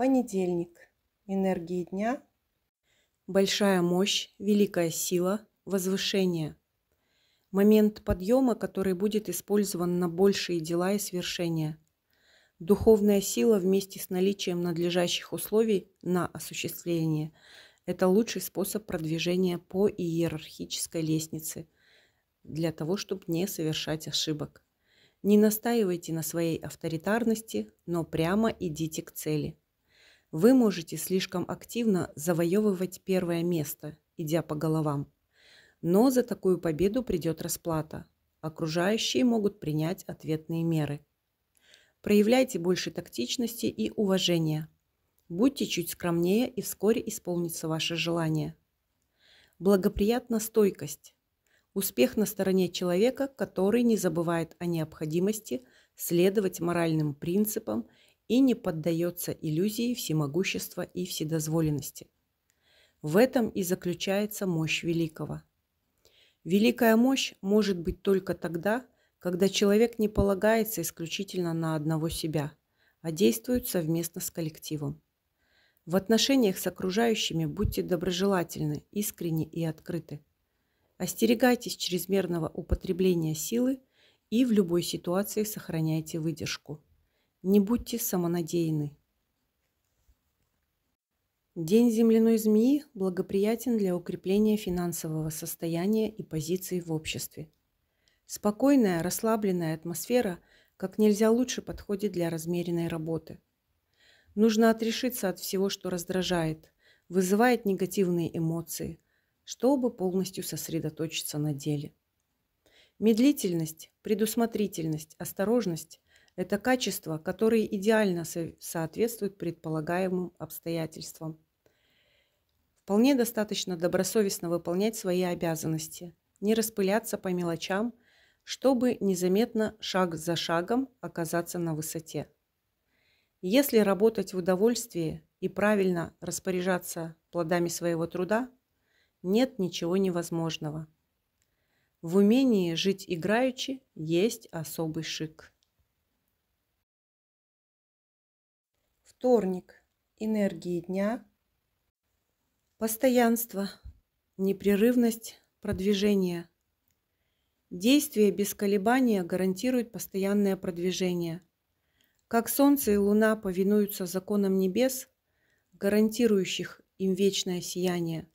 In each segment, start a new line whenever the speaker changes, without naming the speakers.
Понедельник. Энергии дня. Большая мощь, великая сила, возвышение. Момент подъема, который будет использован на большие дела и свершения. Духовная сила вместе с наличием надлежащих условий на осуществление – это лучший способ продвижения по иерархической лестнице для того, чтобы не совершать ошибок. Не настаивайте на своей авторитарности, но прямо идите к цели. Вы можете слишком активно завоевывать первое место, идя по головам. Но за такую победу придет расплата. Окружающие могут принять ответные меры. Проявляйте больше тактичности и уважения. Будьте чуть скромнее и вскоре исполнится ваше желание. Благоприятна стойкость. Успех на стороне человека, который не забывает о необходимости следовать моральным принципам – и не поддается иллюзии всемогущества и вседозволенности. В этом и заключается мощь великого. Великая мощь может быть только тогда, когда человек не полагается исключительно на одного себя, а действует совместно с коллективом. В отношениях с окружающими будьте доброжелательны, искренни и открыты. Остерегайтесь чрезмерного употребления силы и в любой ситуации сохраняйте выдержку. Не будьте самонадеянны. День земляной змеи благоприятен для укрепления финансового состояния и позиций в обществе. Спокойная, расслабленная атмосфера как нельзя лучше подходит для размеренной работы. Нужно отрешиться от всего, что раздражает, вызывает негативные эмоции, чтобы полностью сосредоточиться на деле. Медлительность, предусмотрительность, осторожность это качества, которые идеально со соответствуют предполагаемым обстоятельствам. Вполне достаточно добросовестно выполнять свои обязанности, не распыляться по мелочам, чтобы незаметно шаг за шагом оказаться на высоте. Если работать в удовольствии и правильно распоряжаться плодами своего труда, нет ничего невозможного. В умении жить играючи есть особый шик. Вторник. Энергии дня. Постоянство. Непрерывность продвижения. Действие без колебания гарантирует постоянное продвижение. Как Солнце и Луна повинуются законам небес, гарантирующих им вечное сияние,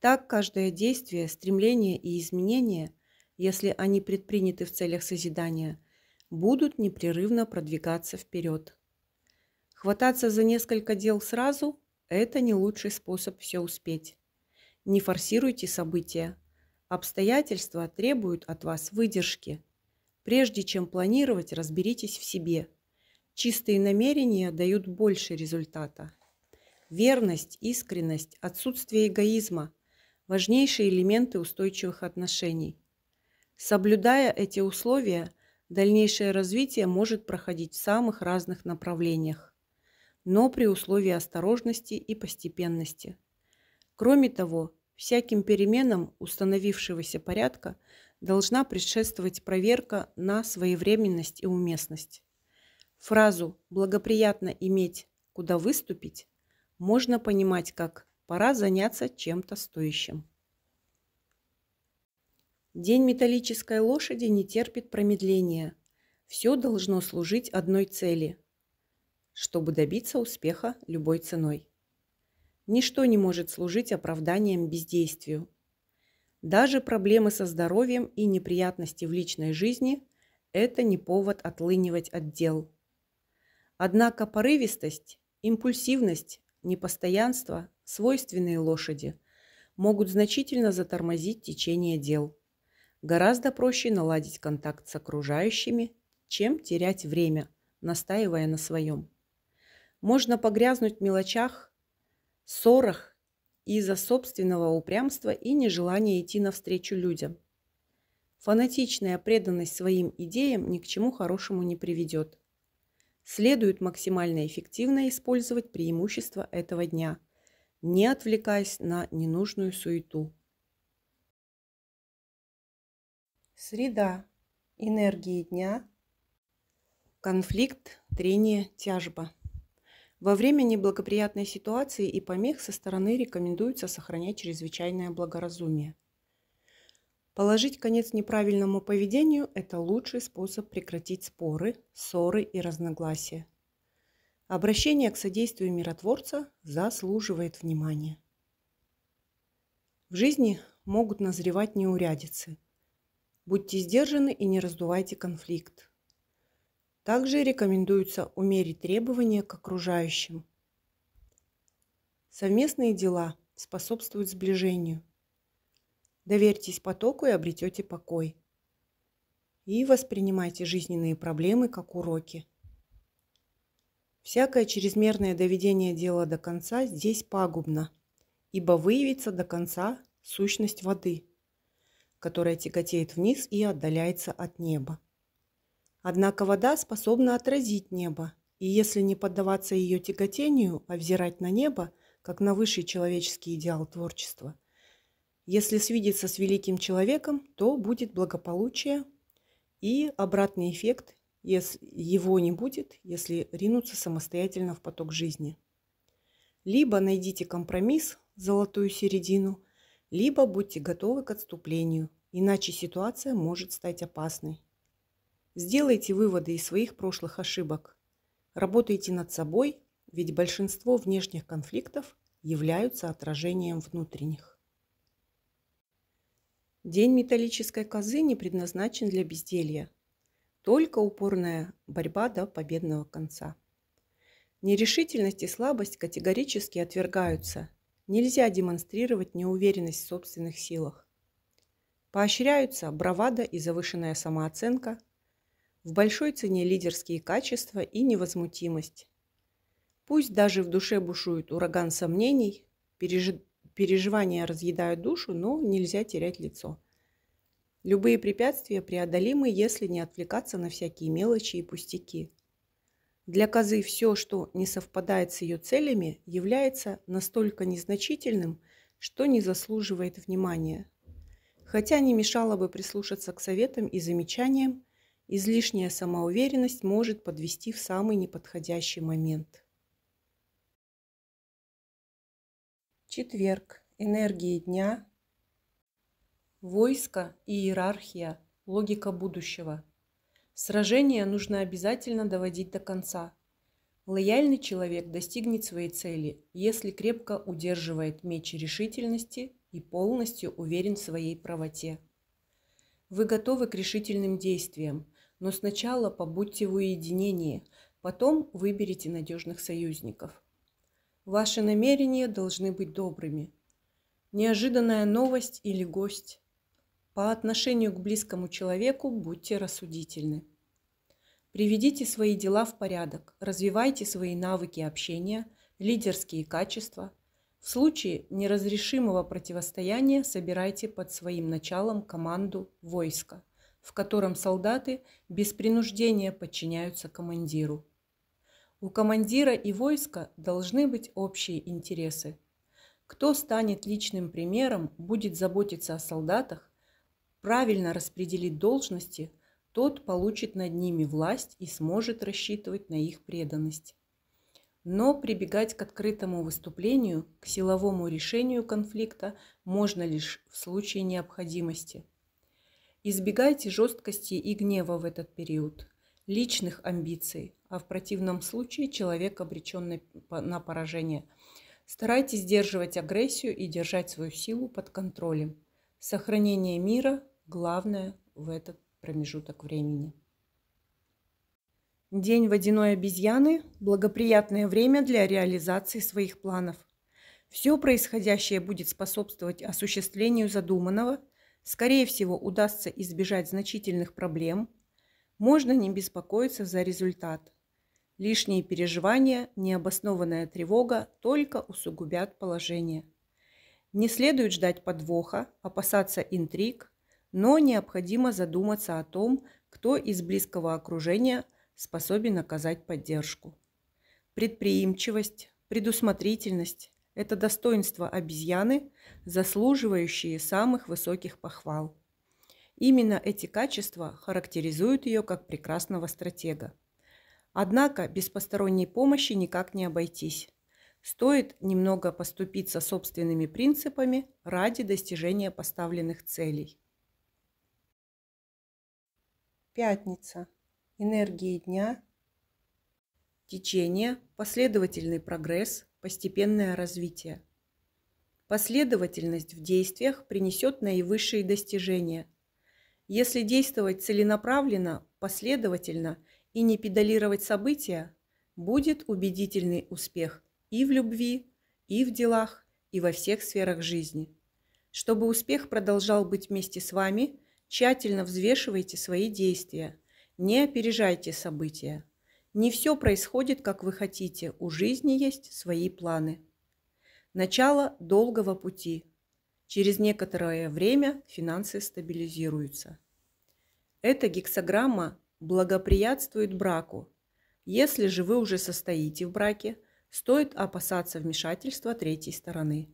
так каждое действие, стремление и изменение, если они предприняты в целях созидания, будут непрерывно продвигаться вперед. Хвататься за несколько дел сразу – это не лучший способ все успеть. Не форсируйте события. Обстоятельства требуют от вас выдержки. Прежде чем планировать, разберитесь в себе. Чистые намерения дают больше результата. Верность, искренность, отсутствие эгоизма – важнейшие элементы устойчивых отношений. Соблюдая эти условия, дальнейшее развитие может проходить в самых разных направлениях но при условии осторожности и постепенности. Кроме того, всяким переменам установившегося порядка должна предшествовать проверка на своевременность и уместность. Фразу «благоприятно иметь, куда выступить» можно понимать как «пора заняться чем-то стоящим». День металлической лошади не терпит промедления. Все должно служить одной цели – чтобы добиться успеха любой ценой. Ничто не может служить оправданием бездействию. Даже проблемы со здоровьем и неприятности в личной жизни – это не повод отлынивать от дел. Однако порывистость, импульсивность, непостоянство, свойственные лошади, могут значительно затормозить течение дел. Гораздо проще наладить контакт с окружающими, чем терять время, настаивая на своем. Можно погрязнуть в мелочах, ссорах из-за собственного упрямства и нежелания идти навстречу людям. Фанатичная преданность своим идеям ни к чему хорошему не приведет. Следует максимально эффективно использовать преимущества этого дня, не отвлекаясь на ненужную суету. Среда. Энергии дня. Конфликт, трение, тяжба. Во время неблагоприятной ситуации и помех со стороны рекомендуется сохранять чрезвычайное благоразумие. Положить конец неправильному поведению – это лучший способ прекратить споры, ссоры и разногласия. Обращение к содействию миротворца заслуживает внимания. В жизни могут назревать неурядицы. Будьте сдержаны и не раздувайте конфликт. Также рекомендуется умерить требования к окружающим. Совместные дела способствуют сближению. Доверьтесь потоку и обретете покой. И воспринимайте жизненные проблемы как уроки. Всякое чрезмерное доведение дела до конца здесь пагубно, ибо выявится до конца сущность воды, которая тяготеет вниз и отдаляется от неба. Однако вода способна отразить небо, и если не поддаваться ее тяготению, а взирать на небо, как на высший человеческий идеал творчества, если свидеться с великим человеком, то будет благополучие и обратный эффект, если его не будет, если ринуться самостоятельно в поток жизни. Либо найдите компромисс, золотую середину, либо будьте готовы к отступлению, иначе ситуация может стать опасной. Сделайте выводы из своих прошлых ошибок. Работайте над собой, ведь большинство внешних конфликтов являются отражением внутренних. День металлической козы не предназначен для безделья. Только упорная борьба до победного конца. Нерешительность и слабость категорически отвергаются. Нельзя демонстрировать неуверенность в собственных силах. Поощряются бравада и завышенная самооценка – в большой цене лидерские качества и невозмутимость. Пусть даже в душе бушует ураган сомнений, переж... переживания разъедают душу, но нельзя терять лицо. Любые препятствия преодолимы, если не отвлекаться на всякие мелочи и пустяки. Для козы все, что не совпадает с ее целями, является настолько незначительным, что не заслуживает внимания. Хотя не мешало бы прислушаться к советам и замечаниям, Излишняя самоуверенность может подвести в самый неподходящий момент. Четверг. Энергии дня. Войско и иерархия. Логика будущего. Сражение нужно обязательно доводить до конца. Лояльный человек достигнет своей цели, если крепко удерживает меч решительности и полностью уверен в своей правоте. Вы готовы к решительным действиям, но сначала побудьте в уединении, потом выберите надежных союзников. Ваши намерения должны быть добрыми. Неожиданная новость или гость. По отношению к близкому человеку будьте рассудительны. Приведите свои дела в порядок, развивайте свои навыки общения, лидерские качества. В случае неразрешимого противостояния собирайте под своим началом команду войска – в котором солдаты без принуждения подчиняются командиру. У командира и войска должны быть общие интересы. Кто станет личным примером, будет заботиться о солдатах, правильно распределить должности, тот получит над ними власть и сможет рассчитывать на их преданность. Но прибегать к открытому выступлению, к силовому решению конфликта можно лишь в случае необходимости – Избегайте жесткости и гнева в этот период, личных амбиций, а в противном случае человек обречен на поражение. Старайтесь сдерживать агрессию и держать свою силу под контролем. Сохранение мира – главное в этот промежуток времени. День водяной обезьяны – благоприятное время для реализации своих планов. Все происходящее будет способствовать осуществлению задуманного – скорее всего, удастся избежать значительных проблем, можно не беспокоиться за результат. Лишние переживания, необоснованная тревога только усугубят положение. Не следует ждать подвоха, опасаться интриг, но необходимо задуматься о том, кто из близкого окружения способен оказать поддержку. Предприимчивость, предусмотрительность, это достоинство обезьяны, заслуживающие самых высоких похвал. Именно эти качества характеризуют ее как прекрасного стратега. Однако без посторонней помощи никак не обойтись. Стоит немного поступиться собственными принципами ради достижения поставленных целей. Пятница. Энергии дня. Течение, последовательный прогресс, постепенное развитие. Последовательность в действиях принесет наивысшие достижения. Если действовать целенаправленно, последовательно и не педалировать события, будет убедительный успех и в любви, и в делах, и во всех сферах жизни. Чтобы успех продолжал быть вместе с вами, тщательно взвешивайте свои действия, не опережайте события. Не все происходит, как вы хотите, у жизни есть свои планы. Начало долгого пути. Через некоторое время финансы стабилизируются. Эта гексограмма благоприятствует браку. Если же вы уже состоите в браке, стоит опасаться вмешательства третьей стороны.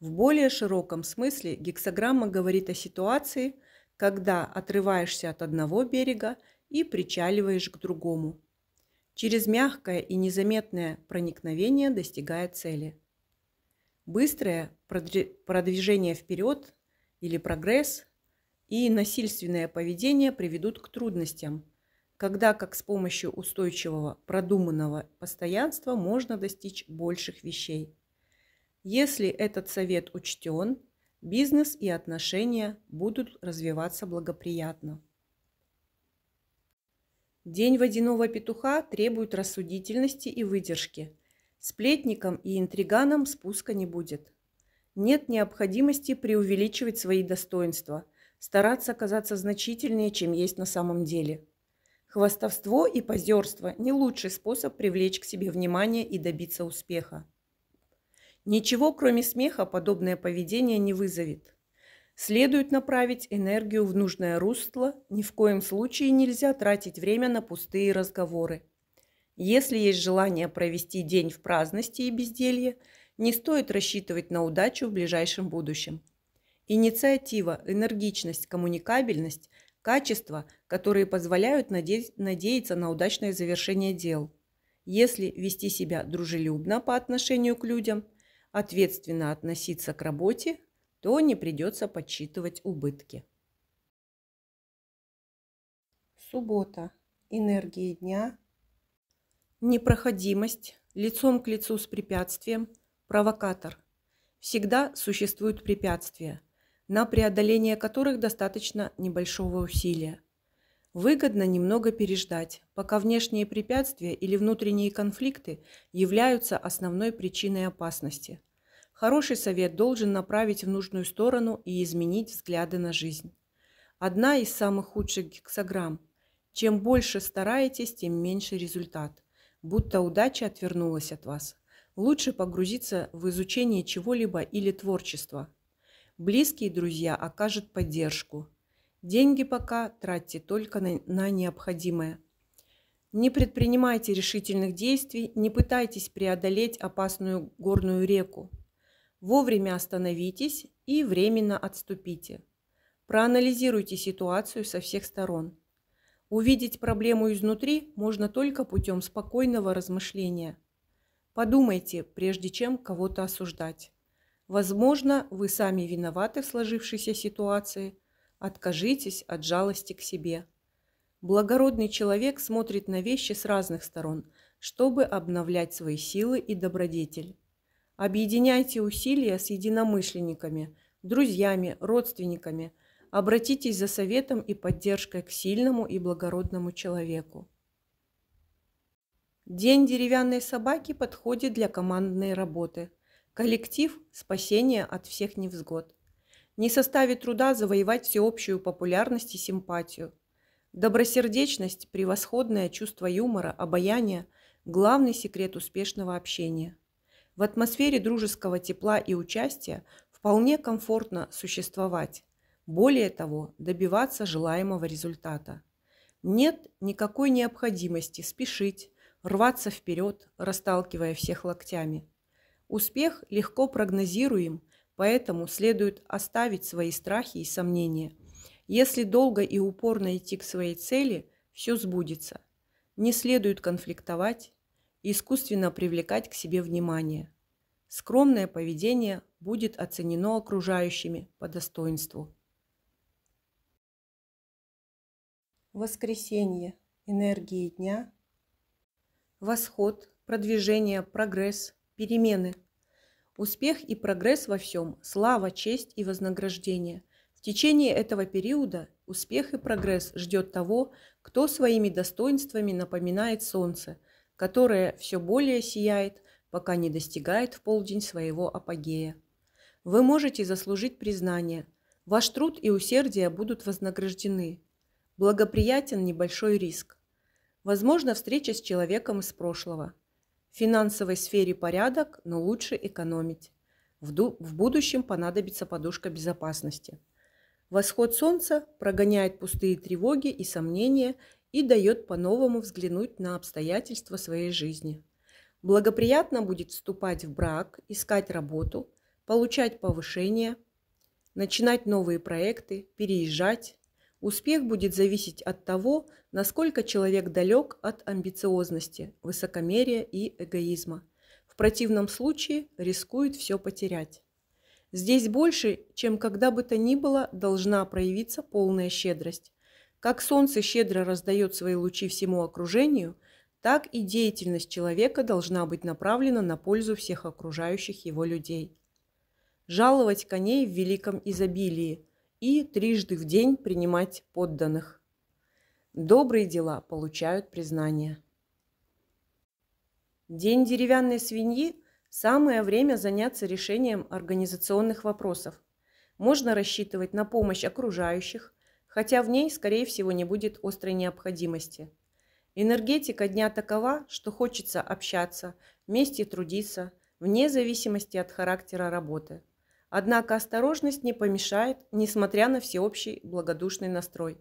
В более широком смысле гексограмма говорит о ситуации, когда отрываешься от одного берега и причаливаешь к другому – через мягкое и незаметное проникновение достигая цели. Быстрое продвижение вперед или прогресс и насильственное поведение приведут к трудностям, когда как с помощью устойчивого продуманного постоянства можно достичь больших вещей. Если этот совет учтен, бизнес и отношения будут развиваться благоприятно. День водяного петуха требует рассудительности и выдержки. Сплетникам и интриганам спуска не будет. Нет необходимости преувеличивать свои достоинства, стараться казаться значительнее, чем есть на самом деле. Хвастовство и позерство – не лучший способ привлечь к себе внимание и добиться успеха. Ничего, кроме смеха, подобное поведение не вызовет – Следует направить энергию в нужное русло, ни в коем случае нельзя тратить время на пустые разговоры. Если есть желание провести день в праздности и безделье, не стоит рассчитывать на удачу в ближайшем будущем. Инициатива, энергичность, коммуникабельность – качества, которые позволяют наде... надеяться на удачное завершение дел. Если вести себя дружелюбно по отношению к людям, ответственно относиться к работе, то не придется подсчитывать убытки. Суббота. Энергии дня. Непроходимость, лицом к лицу с препятствием, провокатор. Всегда существуют препятствия, на преодоление которых достаточно небольшого усилия. Выгодно немного переждать, пока внешние препятствия или внутренние конфликты являются основной причиной опасности – Хороший совет должен направить в нужную сторону и изменить взгляды на жизнь. Одна из самых худших гексограмм. Чем больше стараетесь, тем меньше результат. Будто удача отвернулась от вас. Лучше погрузиться в изучение чего-либо или творчества. Близкие друзья окажут поддержку. Деньги пока тратьте только на, на необходимое. Не предпринимайте решительных действий, не пытайтесь преодолеть опасную горную реку. Вовремя остановитесь и временно отступите. Проанализируйте ситуацию со всех сторон. Увидеть проблему изнутри можно только путем спокойного размышления. Подумайте, прежде чем кого-то осуждать. Возможно, вы сами виноваты в сложившейся ситуации. Откажитесь от жалости к себе. Благородный человек смотрит на вещи с разных сторон, чтобы обновлять свои силы и добродетель. Объединяйте усилия с единомышленниками, друзьями, родственниками. Обратитесь за советом и поддержкой к сильному и благородному человеку. День деревянной собаки подходит для командной работы. Коллектив – спасение от всех невзгод. Не составит труда завоевать всеобщую популярность и симпатию. Добросердечность, превосходное чувство юмора, обаяние – главный секрет успешного общения – в атмосфере дружеского тепла и участия вполне комфортно существовать, более того, добиваться желаемого результата. Нет никакой необходимости спешить, рваться вперед, расталкивая всех локтями. Успех легко прогнозируем, поэтому следует оставить свои страхи и сомнения. Если долго и упорно идти к своей цели, все сбудется. Не следует конфликтовать, искусственно привлекать к себе внимание. Скромное поведение будет оценено окружающими по достоинству. Воскресенье. Энергии дня. Восход, продвижение, прогресс, перемены. Успех и прогресс во всем, слава, честь и вознаграждение. В течение этого периода успех и прогресс ждет того, кто своими достоинствами напоминает солнце – которое все более сияет, пока не достигает в полдень своего апогея. Вы можете заслужить признание. Ваш труд и усердие будут вознаграждены. Благоприятен небольшой риск. Возможно, встреча с человеком из прошлого. В финансовой сфере порядок, но лучше экономить. В, в будущем понадобится подушка безопасности. Восход солнца прогоняет пустые тревоги и сомнения и дает по-новому взглянуть на обстоятельства своей жизни. Благоприятно будет вступать в брак, искать работу, получать повышение, начинать новые проекты, переезжать. Успех будет зависеть от того, насколько человек далек от амбициозности, высокомерия и эгоизма. В противном случае рискует все потерять. Здесь больше, чем когда бы то ни было, должна проявиться полная щедрость. Как солнце щедро раздает свои лучи всему окружению, так и деятельность человека должна быть направлена на пользу всех окружающих его людей. Жаловать коней в великом изобилии и трижды в день принимать подданных. Добрые дела получают признание. День деревянной свиньи – самое время заняться решением организационных вопросов. Можно рассчитывать на помощь окружающих, хотя в ней, скорее всего, не будет острой необходимости. Энергетика дня такова, что хочется общаться, вместе трудиться, вне зависимости от характера работы. Однако осторожность не помешает, несмотря на всеобщий благодушный настрой.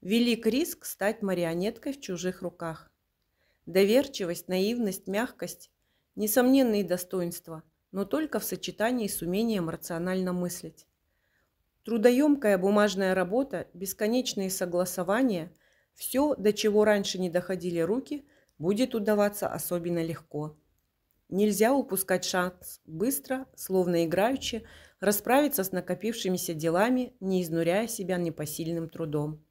Велик риск стать марионеткой в чужих руках. Доверчивость, наивность, мягкость – несомненные достоинства, но только в сочетании с умением рационально мыслить. Трудоемкая бумажная работа, бесконечные согласования – все, до чего раньше не доходили руки, будет удаваться особенно легко. Нельзя упускать шанс быстро, словно играючи, расправиться с накопившимися делами, не изнуряя себя непосильным трудом.